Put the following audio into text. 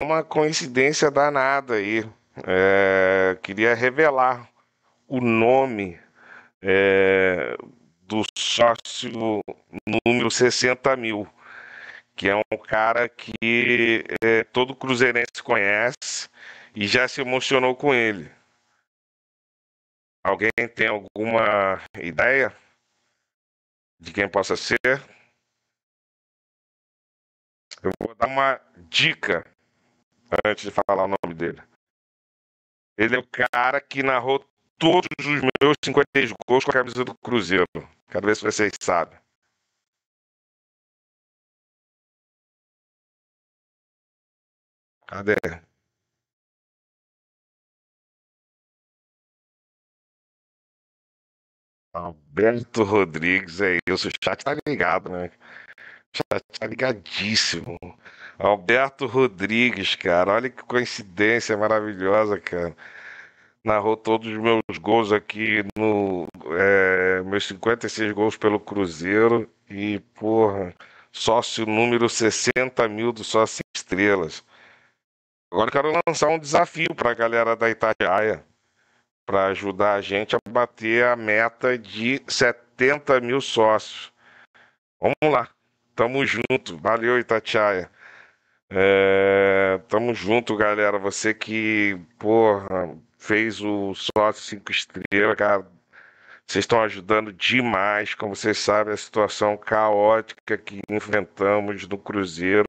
Uma coincidência danada aí. É, queria revelar o nome é, do sócio número 60 mil, que é um cara que é, todo cruzeirense conhece e já se emocionou com ele. Alguém tem alguma ideia de quem possa ser? Eu vou dar uma dica antes de falar o nome dele. Ele é o cara que narrou todos os meus 53 gols com a camisa do Cruzeiro. Quero ver se vocês sabem. Cadê? Alberto Rodrigues, é isso. O chat tá ligado, né? Tá, tá ligadíssimo. Alberto Rodrigues, cara. Olha que coincidência maravilhosa, cara. Narrou todos os meus gols aqui no. É, meus 56 gols pelo Cruzeiro. E, porra, sócio número 60 mil do Sócio Estrelas. Agora quero lançar um desafio para a galera da Itatiaia para ajudar a gente a bater a meta de 70 mil sócios. Vamos lá. Tamo junto. Valeu, Itatiaia. É, tamo junto, galera. Você que, porra, fez o sócio 5 estrelas, cara. Vocês estão ajudando demais. Como vocês sabem, a situação caótica que enfrentamos no Cruzeiro.